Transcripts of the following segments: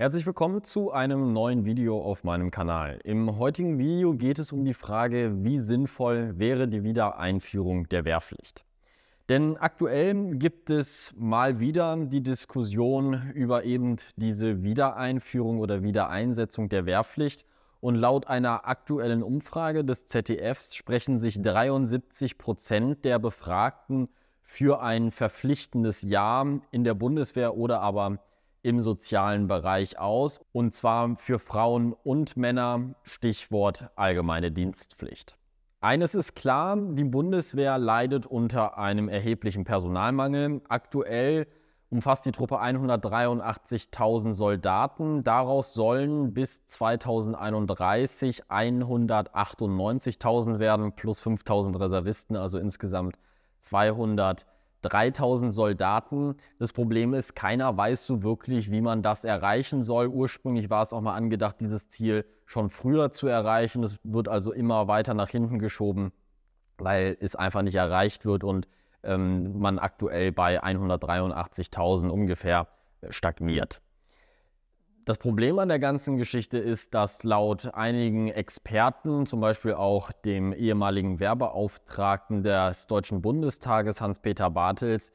Herzlich willkommen zu einem neuen Video auf meinem Kanal. Im heutigen Video geht es um die Frage, wie sinnvoll wäre die Wiedereinführung der Wehrpflicht. Denn aktuell gibt es mal wieder die Diskussion über eben diese Wiedereinführung oder Wiedereinsetzung der Wehrpflicht. Und laut einer aktuellen Umfrage des ZDFs sprechen sich 73 Prozent der Befragten für ein verpflichtendes Ja in der Bundeswehr oder aber in im sozialen Bereich aus, und zwar für Frauen und Männer, Stichwort allgemeine Dienstpflicht. Eines ist klar, die Bundeswehr leidet unter einem erheblichen Personalmangel. Aktuell umfasst die Truppe 183.000 Soldaten. Daraus sollen bis 2031 198.000 werden, plus 5.000 Reservisten, also insgesamt 200.000. 3000 Soldaten. Das Problem ist, keiner weiß so wirklich, wie man das erreichen soll. Ursprünglich war es auch mal angedacht, dieses Ziel schon früher zu erreichen. Es wird also immer weiter nach hinten geschoben, weil es einfach nicht erreicht wird und ähm, man aktuell bei 183.000 ungefähr stagniert. Das Problem an der ganzen Geschichte ist, dass laut einigen Experten, zum Beispiel auch dem ehemaligen Werbeauftragten des Deutschen Bundestages Hans-Peter Bartels,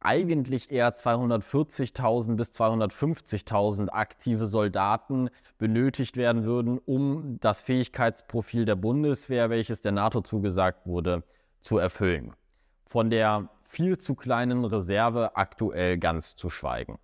eigentlich eher 240.000 bis 250.000 aktive Soldaten benötigt werden würden, um das Fähigkeitsprofil der Bundeswehr, welches der NATO zugesagt wurde, zu erfüllen. Von der viel zu kleinen Reserve aktuell ganz zu schweigen.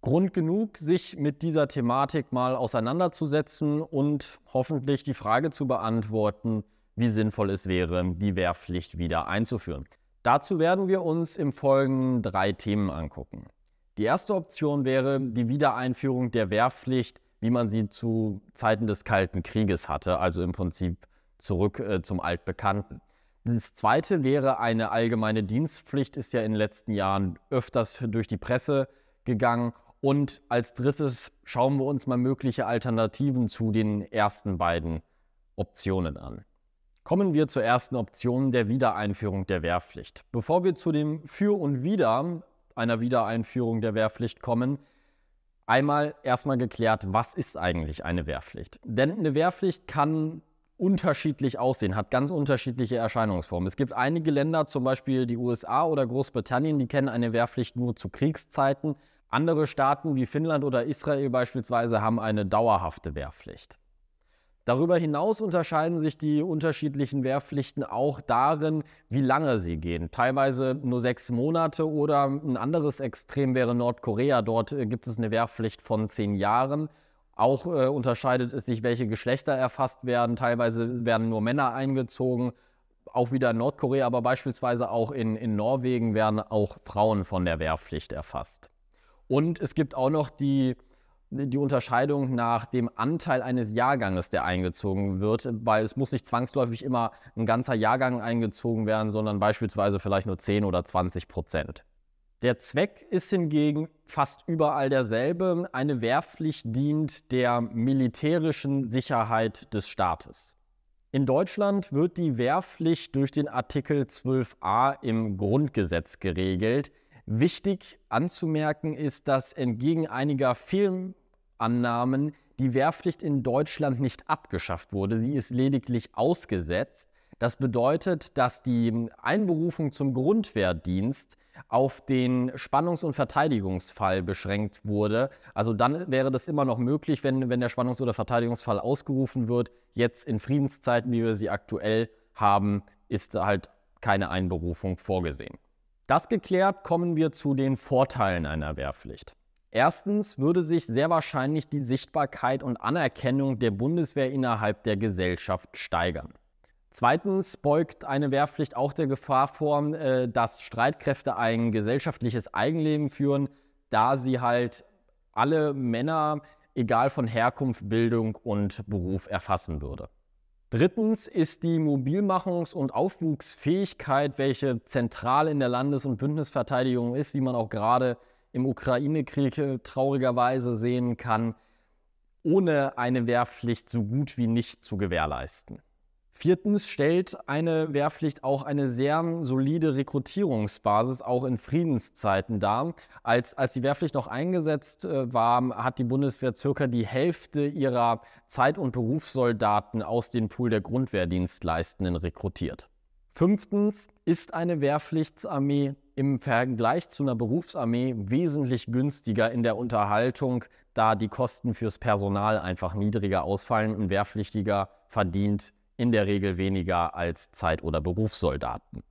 Grund genug, sich mit dieser Thematik mal auseinanderzusetzen und hoffentlich die Frage zu beantworten, wie sinnvoll es wäre, die Wehrpflicht wieder einzuführen. Dazu werden wir uns im Folgenden drei Themen angucken. Die erste Option wäre die Wiedereinführung der Wehrpflicht, wie man sie zu Zeiten des Kalten Krieges hatte, also im Prinzip zurück äh, zum Altbekannten. Das zweite wäre eine allgemeine Dienstpflicht, ist ja in den letzten Jahren öfters durch die Presse gegangen und als drittes schauen wir uns mal mögliche Alternativen zu den ersten beiden Optionen an. Kommen wir zur ersten Option der Wiedereinführung der Wehrpflicht. Bevor wir zu dem Für und Wider einer Wiedereinführung der Wehrpflicht kommen, einmal erstmal geklärt, was ist eigentlich eine Wehrpflicht? Denn eine Wehrpflicht kann unterschiedlich aussehen, hat ganz unterschiedliche Erscheinungsformen. Es gibt einige Länder, zum Beispiel die USA oder Großbritannien, die kennen eine Wehrpflicht nur zu Kriegszeiten andere Staaten wie Finnland oder Israel beispielsweise haben eine dauerhafte Wehrpflicht. Darüber hinaus unterscheiden sich die unterschiedlichen Wehrpflichten auch darin, wie lange sie gehen. Teilweise nur sechs Monate oder ein anderes Extrem wäre Nordkorea. Dort äh, gibt es eine Wehrpflicht von zehn Jahren. Auch äh, unterscheidet es sich, welche Geschlechter erfasst werden. Teilweise werden nur Männer eingezogen. Auch wieder in Nordkorea, aber beispielsweise auch in, in Norwegen werden auch Frauen von der Wehrpflicht erfasst. Und es gibt auch noch die, die Unterscheidung nach dem Anteil eines Jahrganges, der eingezogen wird, weil es muss nicht zwangsläufig immer ein ganzer Jahrgang eingezogen werden, sondern beispielsweise vielleicht nur 10 oder 20 Prozent. Der Zweck ist hingegen fast überall derselbe. Eine Wehrpflicht dient der militärischen Sicherheit des Staates. In Deutschland wird die Wehrpflicht durch den Artikel 12a im Grundgesetz geregelt. Wichtig anzumerken ist, dass entgegen einiger Filmannahmen die Wehrpflicht in Deutschland nicht abgeschafft wurde, sie ist lediglich ausgesetzt. Das bedeutet, dass die Einberufung zum Grundwehrdienst auf den Spannungs- und Verteidigungsfall beschränkt wurde. Also dann wäre das immer noch möglich, wenn, wenn der Spannungs- oder Verteidigungsfall ausgerufen wird. Jetzt in Friedenszeiten, wie wir sie aktuell haben, ist halt keine Einberufung vorgesehen. Das geklärt, kommen wir zu den Vorteilen einer Wehrpflicht. Erstens würde sich sehr wahrscheinlich die Sichtbarkeit und Anerkennung der Bundeswehr innerhalb der Gesellschaft steigern. Zweitens beugt eine Wehrpflicht auch der Gefahr vor, äh, dass Streitkräfte ein gesellschaftliches Eigenleben führen, da sie halt alle Männer, egal von Herkunft, Bildung und Beruf, erfassen würde. Drittens ist die Mobilmachungs- und Aufwuchsfähigkeit, welche zentral in der Landes- und Bündnisverteidigung ist, wie man auch gerade im Ukraine-Krieg äh, traurigerweise sehen kann, ohne eine Wehrpflicht so gut wie nicht zu gewährleisten. Viertens stellt eine Wehrpflicht auch eine sehr solide Rekrutierungsbasis auch in Friedenszeiten dar. Als, als die Wehrpflicht noch eingesetzt äh, war, hat die Bundeswehr circa die Hälfte ihrer Zeit- und Berufssoldaten aus dem Pool der Grundwehrdienstleistenden rekrutiert. Fünftens ist eine Wehrpflichtsarmee im Vergleich zu einer Berufsarmee wesentlich günstiger in der Unterhaltung, da die Kosten fürs Personal einfach niedriger ausfallen. und Wehrpflichtiger verdient in der Regel weniger als Zeit- oder Berufssoldaten.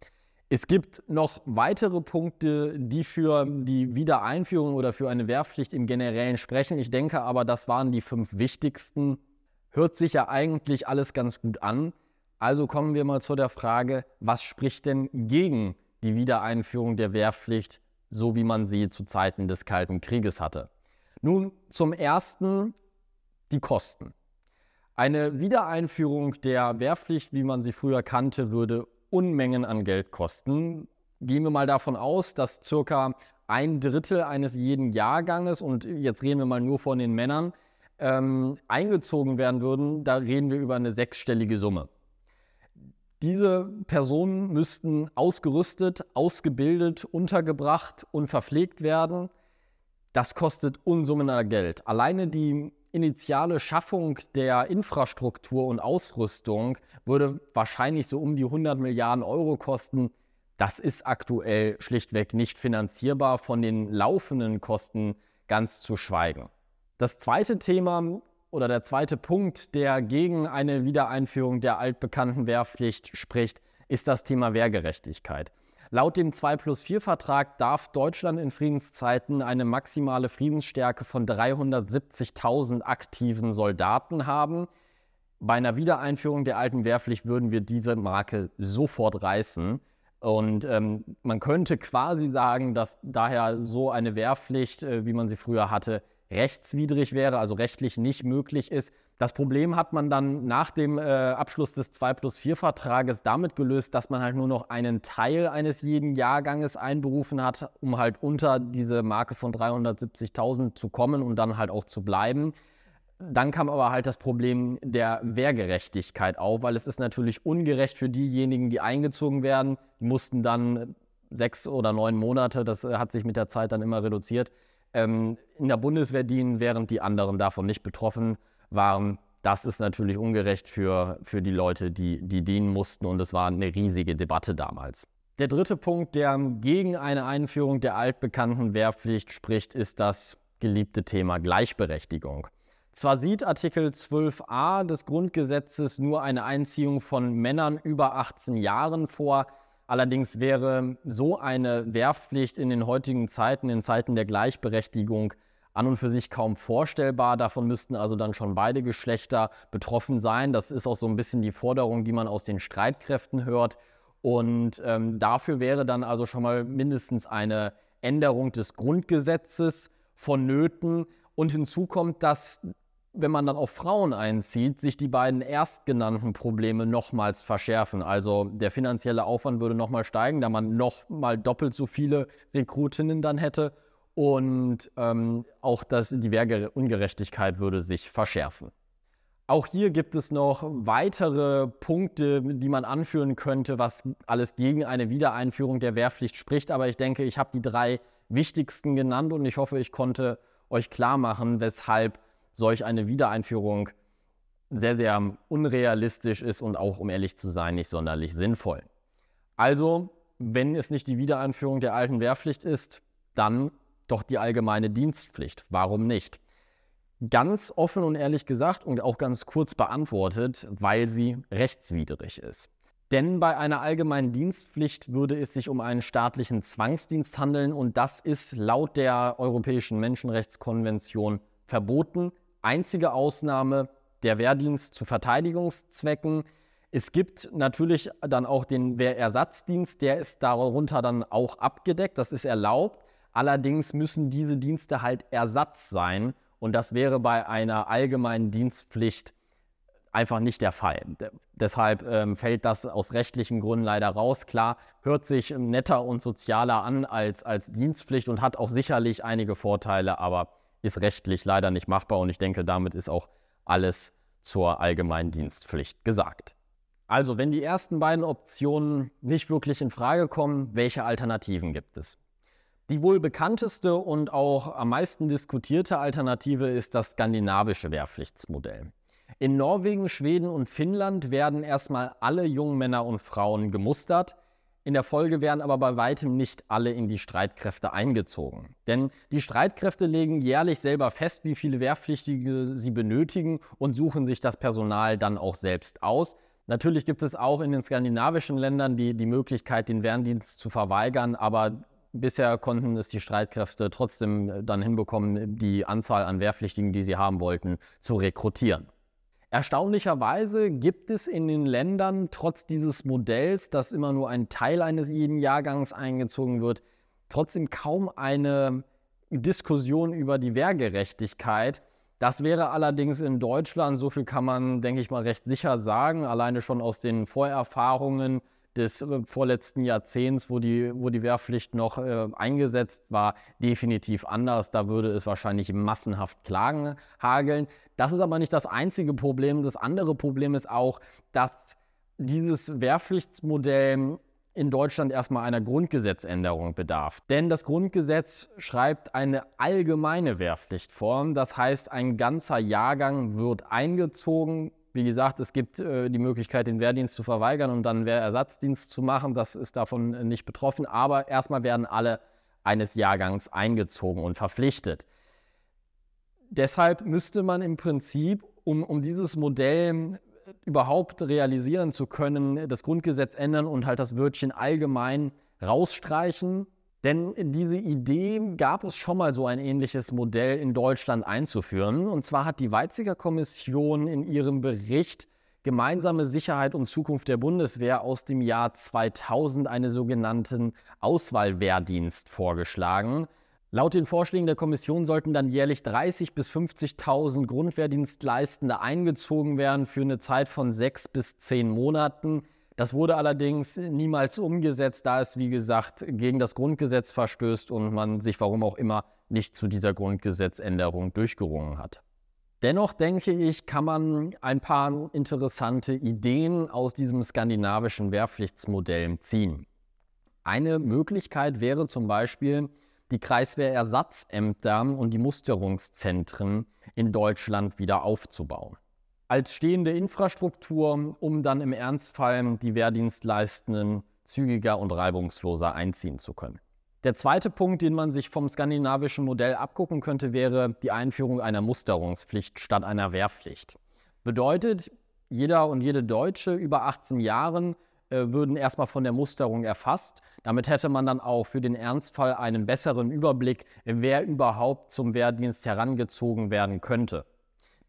Es gibt noch weitere Punkte, die für die Wiedereinführung oder für eine Wehrpflicht im Generellen sprechen. Ich denke aber, das waren die fünf wichtigsten. Hört sich ja eigentlich alles ganz gut an. Also kommen wir mal zu der Frage, was spricht denn gegen die Wiedereinführung der Wehrpflicht, so wie man sie zu Zeiten des Kalten Krieges hatte? Nun, zum Ersten die Kosten. Eine Wiedereinführung der Wehrpflicht, wie man sie früher kannte, würde Unmengen an Geld kosten. Gehen wir mal davon aus, dass circa ein Drittel eines jeden Jahrganges, und jetzt reden wir mal nur von den Männern, ähm, eingezogen werden würden, da reden wir über eine sechsstellige Summe. Diese Personen müssten ausgerüstet, ausgebildet, untergebracht und verpflegt werden. Das kostet Unsummen an Geld. Alleine die initiale Schaffung der Infrastruktur und Ausrüstung würde wahrscheinlich so um die 100 Milliarden Euro kosten. Das ist aktuell schlichtweg nicht finanzierbar, von den laufenden Kosten ganz zu schweigen. Das zweite Thema oder der zweite Punkt, der gegen eine Wiedereinführung der altbekannten Wehrpflicht spricht, ist das Thema Wehrgerechtigkeit. Laut dem 2 plus 4 Vertrag darf Deutschland in Friedenszeiten eine maximale Friedensstärke von 370.000 aktiven Soldaten haben. Bei einer Wiedereinführung der alten Wehrpflicht würden wir diese Marke sofort reißen. Und ähm, man könnte quasi sagen, dass daher so eine Wehrpflicht, äh, wie man sie früher hatte, rechtswidrig wäre, also rechtlich nicht möglich ist das Problem hat man dann nach dem äh, Abschluss des 2 plus 4 Vertrages damit gelöst, dass man halt nur noch einen Teil eines jeden Jahrganges einberufen hat, um halt unter diese Marke von 370.000 zu kommen und dann halt auch zu bleiben. Dann kam aber halt das Problem der Wehrgerechtigkeit auf, weil es ist natürlich ungerecht für diejenigen, die eingezogen werden. Die mussten dann sechs oder neun Monate, das äh, hat sich mit der Zeit dann immer reduziert, ähm, in der Bundeswehr dienen, während die anderen davon nicht betroffen sind waren. Das ist natürlich ungerecht für, für die Leute, die, die dienen mussten und es war eine riesige Debatte damals. Der dritte Punkt, der gegen eine Einführung der altbekannten Wehrpflicht spricht, ist das geliebte Thema Gleichberechtigung. Zwar sieht Artikel 12a des Grundgesetzes nur eine Einziehung von Männern über 18 Jahren vor, allerdings wäre so eine Wehrpflicht in den heutigen Zeiten, in Zeiten der Gleichberechtigung, an und für sich kaum vorstellbar. Davon müssten also dann schon beide Geschlechter betroffen sein. Das ist auch so ein bisschen die Forderung, die man aus den Streitkräften hört. Und ähm, dafür wäre dann also schon mal mindestens eine Änderung des Grundgesetzes vonnöten. Und hinzu kommt, dass, wenn man dann auf Frauen einzieht, sich die beiden erstgenannten Probleme nochmals verschärfen. Also der finanzielle Aufwand würde nochmal steigen, da man nochmal doppelt so viele Rekrutinnen dann hätte und ähm, auch das, die Werbeungerechtigkeit würde sich verschärfen. Auch hier gibt es noch weitere Punkte, die man anführen könnte, was alles gegen eine Wiedereinführung der Wehrpflicht spricht. Aber ich denke, ich habe die drei wichtigsten genannt und ich hoffe, ich konnte euch klar machen, weshalb solch eine Wiedereinführung sehr, sehr unrealistisch ist und auch, um ehrlich zu sein, nicht sonderlich sinnvoll. Also, wenn es nicht die Wiedereinführung der alten Wehrpflicht ist, dann doch die allgemeine Dienstpflicht. Warum nicht? Ganz offen und ehrlich gesagt und auch ganz kurz beantwortet, weil sie rechtswidrig ist. Denn bei einer allgemeinen Dienstpflicht würde es sich um einen staatlichen Zwangsdienst handeln und das ist laut der Europäischen Menschenrechtskonvention verboten. Einzige Ausnahme der Wehrdienst zu Verteidigungszwecken. Es gibt natürlich dann auch den Wehrersatzdienst, der ist darunter dann auch abgedeckt, das ist erlaubt. Allerdings müssen diese Dienste halt Ersatz sein und das wäre bei einer allgemeinen Dienstpflicht einfach nicht der Fall. Deshalb ähm, fällt das aus rechtlichen Gründen leider raus. Klar, hört sich ähm, netter und sozialer an als, als Dienstpflicht und hat auch sicherlich einige Vorteile, aber ist rechtlich leider nicht machbar und ich denke, damit ist auch alles zur allgemeinen Dienstpflicht gesagt. Also, wenn die ersten beiden Optionen nicht wirklich in Frage kommen, welche Alternativen gibt es? Die wohl bekannteste und auch am meisten diskutierte Alternative ist das skandinavische Wehrpflichtsmodell. In Norwegen, Schweden und Finnland werden erstmal alle jungen Männer und Frauen gemustert. In der Folge werden aber bei weitem nicht alle in die Streitkräfte eingezogen. Denn die Streitkräfte legen jährlich selber fest, wie viele Wehrpflichtige sie benötigen und suchen sich das Personal dann auch selbst aus. Natürlich gibt es auch in den skandinavischen Ländern die, die Möglichkeit, den Wehrdienst zu verweigern, aber bisher konnten es die Streitkräfte trotzdem äh, dann hinbekommen, die Anzahl an Wehrpflichtigen, die sie haben wollten, zu rekrutieren. Erstaunlicherweise gibt es in den Ländern trotz dieses Modells, dass immer nur ein Teil eines jeden Jahrgangs eingezogen wird, trotzdem kaum eine Diskussion über die Wehrgerechtigkeit. Das wäre allerdings in Deutschland, so viel kann man, denke ich mal, recht sicher sagen, alleine schon aus den Vorerfahrungen des äh, vorletzten Jahrzehnts, wo die, wo die Wehrpflicht noch äh, eingesetzt war, definitiv anders. Da würde es wahrscheinlich massenhaft Klagen hageln. Das ist aber nicht das einzige Problem. Das andere Problem ist auch, dass dieses Wehrpflichtsmodell in Deutschland erstmal einer Grundgesetzänderung bedarf. Denn das Grundgesetz schreibt eine allgemeine Wehrpflichtform. Das heißt, ein ganzer Jahrgang wird eingezogen wie gesagt, es gibt äh, die Möglichkeit, den Wehrdienst zu verweigern und dann Wehrersatzdienst zu machen. Das ist davon äh, nicht betroffen. Aber erstmal werden alle eines Jahrgangs eingezogen und verpflichtet. Deshalb müsste man im Prinzip, um, um dieses Modell äh, überhaupt realisieren zu können, das Grundgesetz ändern und halt das Wörtchen allgemein rausstreichen denn diese Idee gab es schon mal so ein ähnliches Modell in Deutschland einzuführen. Und zwar hat die Weizsäcker Kommission in ihrem Bericht Gemeinsame Sicherheit und Zukunft der Bundeswehr aus dem Jahr 2000 einen sogenannten Auswahlwehrdienst vorgeschlagen. Laut den Vorschlägen der Kommission sollten dann jährlich 30.000 bis 50.000 Grundwehrdienstleistende eingezogen werden für eine Zeit von sechs bis zehn Monaten. Das wurde allerdings niemals umgesetzt, da es, wie gesagt, gegen das Grundgesetz verstößt und man sich warum auch immer nicht zu dieser Grundgesetzänderung durchgerungen hat. Dennoch denke ich, kann man ein paar interessante Ideen aus diesem skandinavischen Wehrpflichtsmodell ziehen. Eine Möglichkeit wäre zum Beispiel, die Kreiswehrersatzämter und die Musterungszentren in Deutschland wieder aufzubauen als stehende Infrastruktur, um dann im Ernstfall die Wehrdienstleistenden zügiger und reibungsloser einziehen zu können. Der zweite Punkt, den man sich vom skandinavischen Modell abgucken könnte, wäre die Einführung einer Musterungspflicht statt einer Wehrpflicht. Bedeutet, jeder und jede Deutsche über 18 Jahren äh, würden erstmal von der Musterung erfasst. Damit hätte man dann auch für den Ernstfall einen besseren Überblick, wer überhaupt zum Wehrdienst herangezogen werden könnte.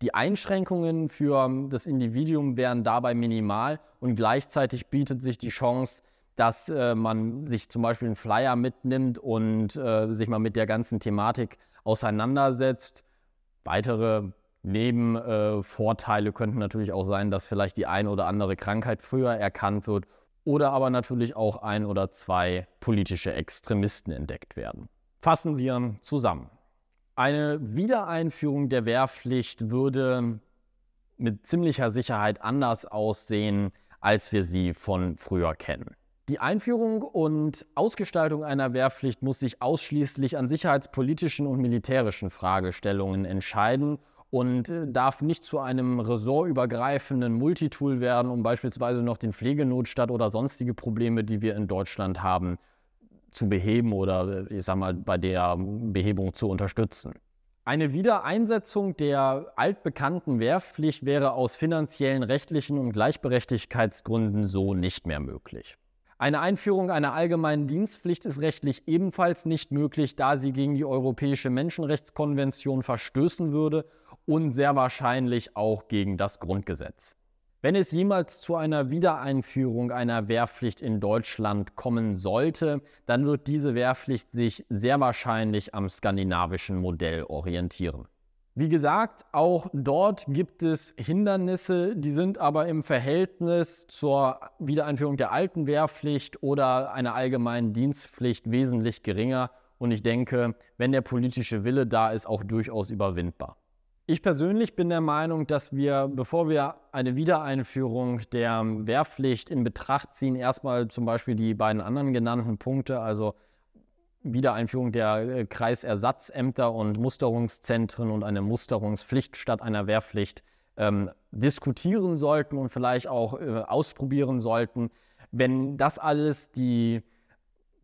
Die Einschränkungen für ähm, das Individuum wären dabei minimal und gleichzeitig bietet sich die Chance, dass äh, man sich zum Beispiel einen Flyer mitnimmt und äh, sich mal mit der ganzen Thematik auseinandersetzt. Weitere Nebenvorteile äh, könnten natürlich auch sein, dass vielleicht die ein oder andere Krankheit früher erkannt wird oder aber natürlich auch ein oder zwei politische Extremisten entdeckt werden. Fassen wir zusammen. Eine Wiedereinführung der Wehrpflicht würde mit ziemlicher Sicherheit anders aussehen, als wir sie von früher kennen. Die Einführung und Ausgestaltung einer Wehrpflicht muss sich ausschließlich an sicherheitspolitischen und militärischen Fragestellungen entscheiden und äh, darf nicht zu einem ressortübergreifenden Multitool werden, um beispielsweise noch den Pflegenotstand oder sonstige Probleme, die wir in Deutschland haben, zu beheben oder ich sag mal bei der Behebung zu unterstützen. Eine Wiedereinsetzung der altbekannten Wehrpflicht wäre aus finanziellen, rechtlichen und Gleichberechtigkeitsgründen so nicht mehr möglich. Eine Einführung einer allgemeinen Dienstpflicht ist rechtlich ebenfalls nicht möglich, da sie gegen die Europäische Menschenrechtskonvention verstößen würde und sehr wahrscheinlich auch gegen das Grundgesetz. Wenn es jemals zu einer Wiedereinführung einer Wehrpflicht in Deutschland kommen sollte, dann wird diese Wehrpflicht sich sehr wahrscheinlich am skandinavischen Modell orientieren. Wie gesagt, auch dort gibt es Hindernisse, die sind aber im Verhältnis zur Wiedereinführung der alten Wehrpflicht oder einer allgemeinen Dienstpflicht wesentlich geringer. Und ich denke, wenn der politische Wille da ist, auch durchaus überwindbar. Ich persönlich bin der Meinung, dass wir, bevor wir eine Wiedereinführung der Wehrpflicht in Betracht ziehen, erstmal zum Beispiel die beiden anderen genannten Punkte, also Wiedereinführung der äh, Kreisersatzämter und Musterungszentren und eine Musterungspflicht statt einer Wehrpflicht ähm, diskutieren sollten und vielleicht auch äh, ausprobieren sollten. Wenn das alles die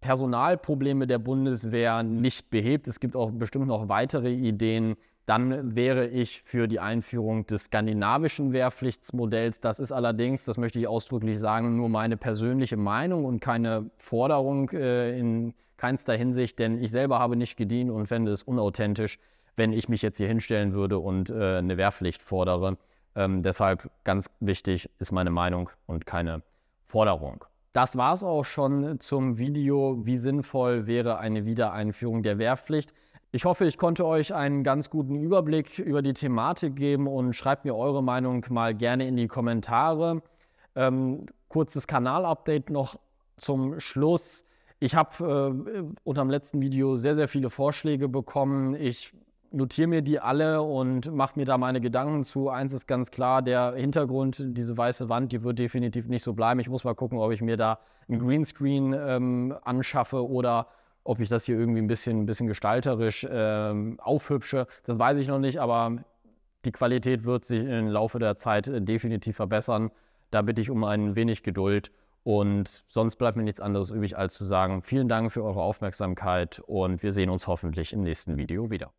Personalprobleme der Bundeswehr nicht behebt, es gibt auch bestimmt noch weitere Ideen, dann wäre ich für die Einführung des skandinavischen Wehrpflichtsmodells. Das ist allerdings, das möchte ich ausdrücklich sagen, nur meine persönliche Meinung und keine Forderung äh, in keinster Hinsicht, denn ich selber habe nicht gedient und fände es unauthentisch, wenn ich mich jetzt hier hinstellen würde und äh, eine Wehrpflicht fordere. Ähm, deshalb ganz wichtig ist meine Meinung und keine Forderung. Das war es auch schon zum Video, wie sinnvoll wäre eine Wiedereinführung der Wehrpflicht. Ich hoffe, ich konnte euch einen ganz guten Überblick über die Thematik geben und schreibt mir eure Meinung mal gerne in die Kommentare. Ähm, kurzes Kanal-Update noch zum Schluss. Ich habe äh, unter dem letzten Video sehr, sehr viele Vorschläge bekommen. Ich notiere mir die alle und mache mir da meine Gedanken zu. Eins ist ganz klar, der Hintergrund, diese weiße Wand, die wird definitiv nicht so bleiben. Ich muss mal gucken, ob ich mir da ein Greenscreen ähm, anschaffe oder ob ich das hier irgendwie ein bisschen, ein bisschen gestalterisch ähm, aufhübsche, das weiß ich noch nicht, aber die Qualität wird sich im Laufe der Zeit äh, definitiv verbessern. Da bitte ich um ein wenig Geduld. Und sonst bleibt mir nichts anderes übrig, als zu sagen, vielen Dank für eure Aufmerksamkeit und wir sehen uns hoffentlich im nächsten Video wieder.